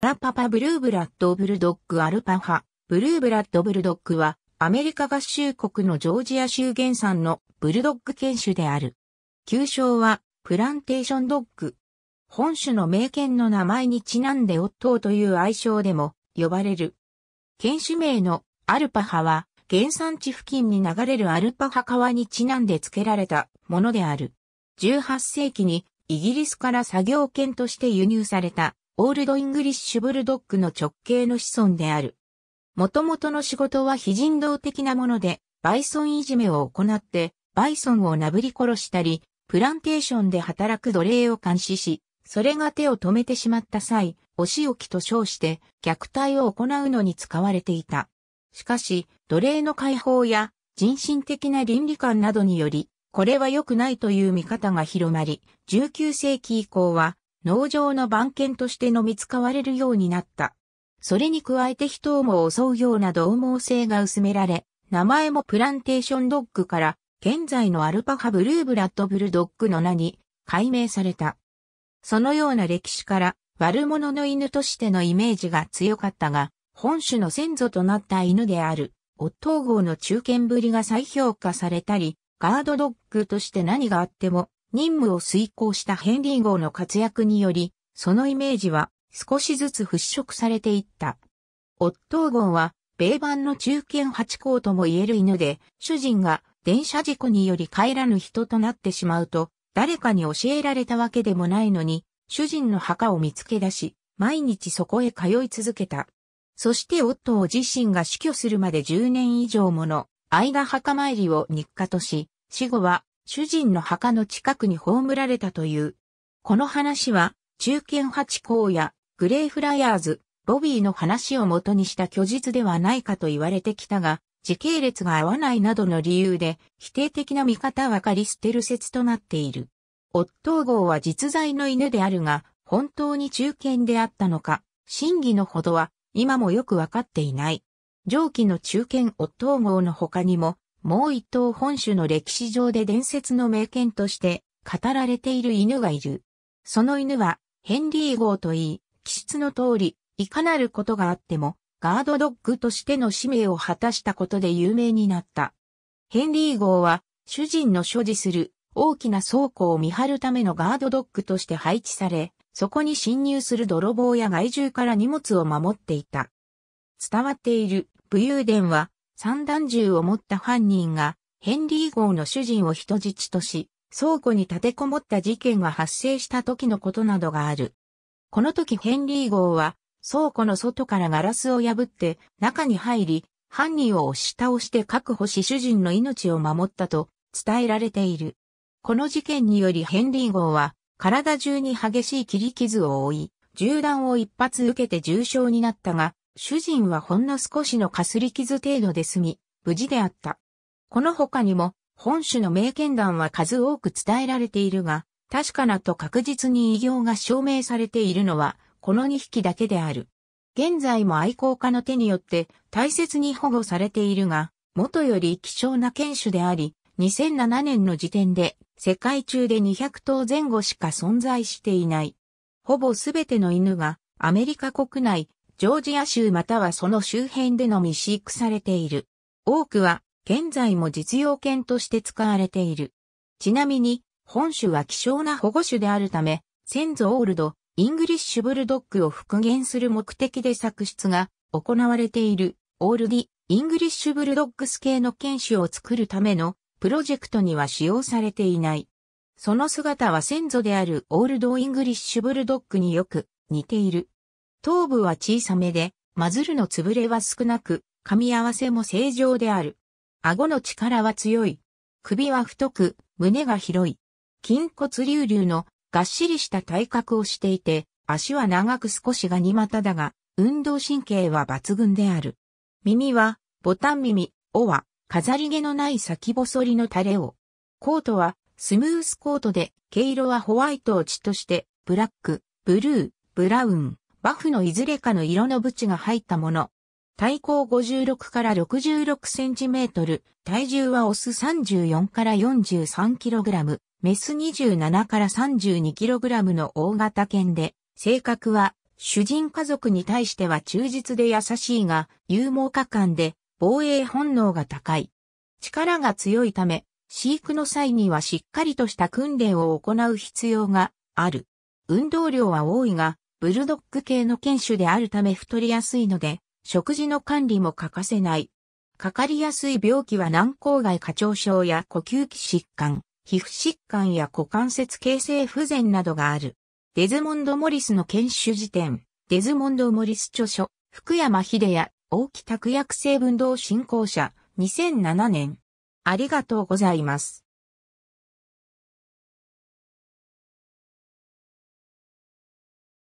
アラパパブルーブラッドブルドッグアルパハ、ブルーブラッドブルドッグは、アメリカ合衆国のジョージア州原産のブルドッグ犬種である。旧称は、プランテーションドッグ。本種の名犬の名前にちなんでオットーという愛称でも呼ばれる。犬種名のアルパハは、原産地付近に流れるアルパハ川にちなんで付けられたものである。18世紀にイギリスから作業犬として輸入されたオールドイングリッシュブルドッグの直系の子孫である。元々の仕事は非人道的なもので、バイソンいじめを行って、バイソンをなぶり殺したり、プランテーションで働く奴隷を監視し、それが手を止めてしまった際、お仕置きと称して虐待を行うのに使われていた。しかし、奴隷の解放や人身的な倫理観などにより、これは良くないという見方が広まり、19世紀以降は農場の番犬として飲み使われるようになった。それに加えて人をも襲うような獰猛性が薄められ、名前もプランテーションドッグから、現在のアルパハブルーブラッドブルドッグの名に改名された。そのような歴史から、悪者の犬としてのイメージが強かったが、本種の先祖となった犬である、オットー号の中堅ぶりが再評価されたり、ガードドッグとして何があっても任務を遂行したヘンリー号の活躍により、そのイメージは少しずつ払拭されていった。オットー号は、米版の中堅八甲とも言える犬で、主人が電車事故により帰らぬ人となってしまうと、誰かに教えられたわけでもないのに、主人の墓を見つけ出し、毎日そこへ通い続けた。そして夫を自身が死去するまで10年以上もの間墓参りを日課とし、死後は主人の墓の近くに葬られたという。この話は、中堅八公やグレイフライヤーズ、ボビーの話を元にした虚実ではないかと言われてきたが、時系列が合わないなどの理由で、否定的な見方はかり捨てる説となっている。オットー号は実在の犬であるが、本当に中堅であったのか、真偽のほどは今もよくわかっていない。上記の中堅オットー号の他にも、もう一頭本種の歴史上で伝説の名犬として語られている犬がいる。その犬はヘンリー号といい、気質の通り、いかなることがあっても、ガードドッグとしての使命を果たしたことで有名になった。ヘンリー号は、主人の所持する大きな倉庫を見張るためのガードドッグとして配置され、そこに侵入する泥棒や害獣から荷物を守っていた。伝わっている武勇伝は、散弾銃を持った犯人が、ヘンリー号の主人を人質とし、倉庫に立てこもった事件が発生した時のことなどがある。この時ヘンリー号は、倉庫の外からガラスを破って中に入り、犯人を押し倒して確保し主人の命を守ったと伝えられている。この事件によりヘンリー号は体中に激しい切り傷を負い、銃弾を一発受けて重傷になったが、主人はほんの少しのかすり傷程度で済み、無事であった。この他にも、本種の名剣団は数多く伝えられているが、確かなと確実に異形が証明されているのは、この2匹だけである。現在も愛好家の手によって大切に保護されているが、元より希少な犬種であり、2007年の時点で世界中で200頭前後しか存在していない。ほぼすべての犬がアメリカ国内ジョージア州またはその周辺でのみ飼育されている。多くは現在も実用犬として使われている。ちなみに、本種は希少な保護種であるため、先祖オールド、イングリッシュブルドッグを復元する目的で作出が行われている、オールディ、イングリッシュブルドッグス系の犬種を作るためのプロジェクトには使用されていない。その姿は先祖であるオールドイングリッシュブルドッグによく似ている。頭部は小さめで、マズルの潰れは少なく、噛み合わせも正常である。顎の力は強い。首は太く、胸が広い。筋骨隆々のがっしりした体格をしていて、足は長く少しが二股だが、運動神経は抜群である。耳は、ボタン耳、尾は、飾り毛のない先細りのタレを。コートは、スムースコートで、毛色はホワイトを血として、ブラック、ブルー、ブラウン、バフのいずれかの色の縁が入ったもの。体高56から66センチメートル、体重はオス34から43キログラム、メス27から32キログラムの大型犬で、性格は主人家族に対しては忠実で優しいが、勇猛果敢で防衛本能が高い。力が強いため、飼育の際にはしっかりとした訓練を行う必要がある。運動量は多いが、ブルドッグ系の犬種であるため太りやすいので、食事の管理も欠かせない。かかりやすい病気は軟口外過腸症や呼吸器疾患、皮膚疾患や股関節形成不全などがある。デズモンド・モリスの研修辞典、デズモンド・モリス著書、福山秀也、大木拓薬成分動振興者、2007年。ありがとうございます。